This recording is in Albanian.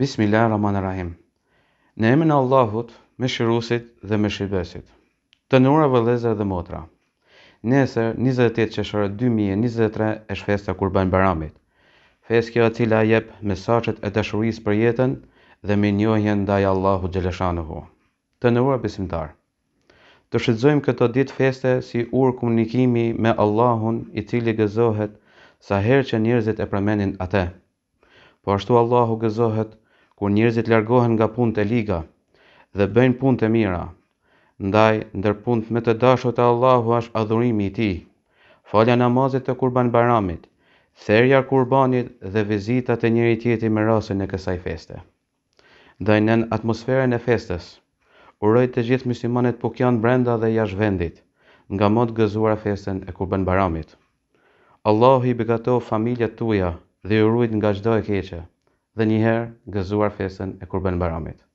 Bismillah Rahman Rahim Në emën Allahut, me shirusit dhe me shirbesit Të nura vëlezër dhe motra Nesër 28 qershor 2023 është festa kurban baramit Festë kjo atila jep mesazhet e dashurisë për jetën dhe me njohjen ndaj Allahu Gjeleshanuhu Të nura besimtar Të shizojmë këto ditë feste si ur komunikimi me Allahun i cili gëzohet sa herë që njerëzit e përmendin atë. Po ashtu Allahu gëzohet kur njerëzit largohen nga punë të liga dhe bëjnë punë të mira. Ndaj, ndër me të dashot e Allahu është adhurimi i ti, falja namazit të kurban baramit, therja kurbanit dhe vizitat e njëri tjeti me rasën e kësaj feste. Ndaj nën atmosferën e festës, uroj të gjithë muslimanit po kjanë brenda dhe jash vendit, nga mod gëzuar festën e kurban baramit. Allahu i begatov familjet tuja dhe i urujt nga gjdo e keqe dhe njëherë gëzuar fesën e kurbenë baramit.